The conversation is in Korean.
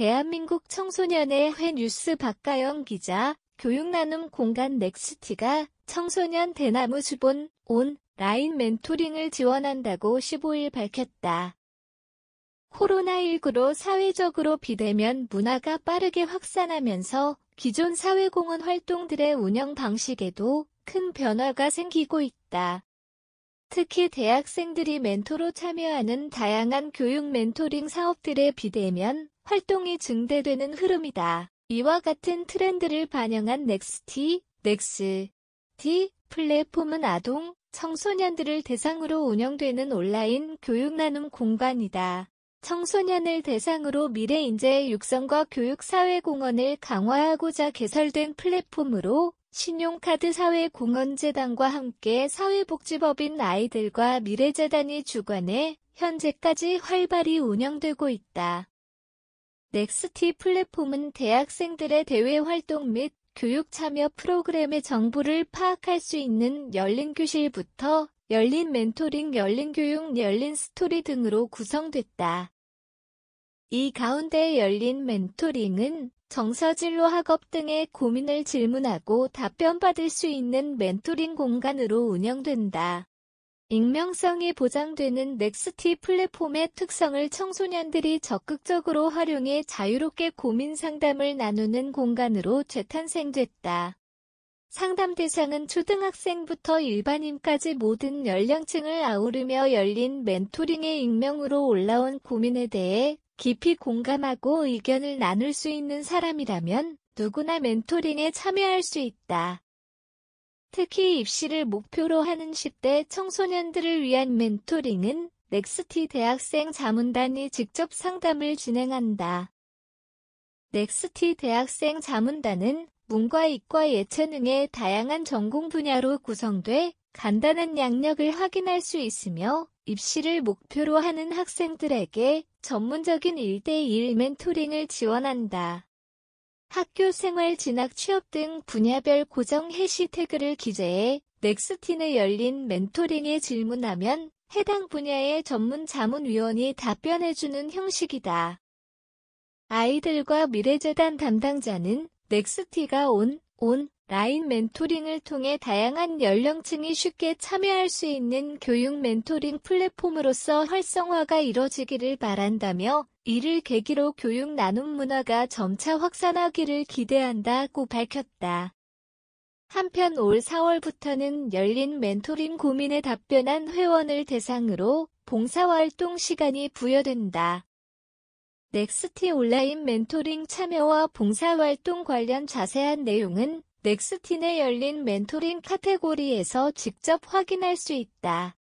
대한민국 청소년의 회 뉴스 박가영 기자, 교육나눔 공간 넥스트가 청소년 대나무 수본 온 라인 멘토링을 지원한다고 15일 밝혔다. 코로나19로 사회적으로 비대면 문화가 빠르게 확산하면서 기존 사회공헌 활동들의 운영 방식에도 큰 변화가 생기고 있다. 특히 대학생들이 멘토로 참여하는 다양한 교육 멘토링 사업들의 비대면 활동이 증대되는 흐름이다. 이와 같은 트렌드를 반영한 넥스티, 넥스티 플랫폼은 아동, 청소년들을 대상으로 운영되는 온라인 교육 나눔 공간이다. 청소년을 대상으로 미래 인재 의 육성과 교육 사회 공헌을 강화하고자 개설된 플랫폼으로 신용카드 사회 공헌 재단과 함께 사회복지법인 아이들과 미래재단이 주관해 현재까지 활발히 운영되고 있다. 넥스티 플랫폼은 대학생들의 대외 활동 및 교육 참여 프로그램의 정보를 파악할 수 있는 열린 교실부터 열린 멘토링, 열린 교육, 열린 스토리 등으로 구성됐다. 이 가운데 열린 멘토링은 정서 진로 학업 등의 고민을 질문하고 답변받을 수 있는 멘토링 공간으로 운영된다. 익명성이 보장되는 넥스티 플랫폼의 특성을 청소년들이 적극적으로 활용해 자유롭게 고민 상담을 나누는 공간으로 재탄생됐다. 상담 대상은 초등학생부터 일반인까지 모든 연령층을 아우르며 열린 멘토링의 익명으로 올라온 고민에 대해 깊이 공감하고 의견을 나눌 수 있는 사람이라면 누구나 멘토링에 참여할 수 있다. 특히 입시를 목표로 하는 10대 청소년들을 위한 멘토링은 넥스티 대학생 자문단이 직접 상담을 진행한다. 넥스티 대학생 자문단은 문과 이과 예체능의 다양한 전공 분야로 구성돼 간단한 양력을 확인할 수 있으며 입시를 목표로 하는 학생들에게 전문적인 1대1 멘토링을 지원한다. 학교 생활, 진학, 취업 등 분야별 고정 해시태그를 기재해 넥스틴의 열린 멘토링에 질문하면 해당 분야의 전문 자문위원이 답변해주는 형식이다. 아이들과 미래재단 담당자는 넥스티가 온, 온, 라인 멘토링을 통해 다양한 연령층이 쉽게 참여할 수 있는 교육 멘토링 플랫폼으로서 활성화가 이뤄지기를 바란다며 이를 계기로 교육 나눔 문화가 점차 확산하기를 기대한다고 밝혔다. 한편 올 4월부터는 열린 멘토링 고민에 답변한 회원을 대상으로 봉사활동 시간이 부여된다. 넥스티 온라인 멘토링 참여와 봉사활동 관련 자세한 내용은 넥스티내 열린 멘토링 카테고리에서 직접 확인할 수 있다.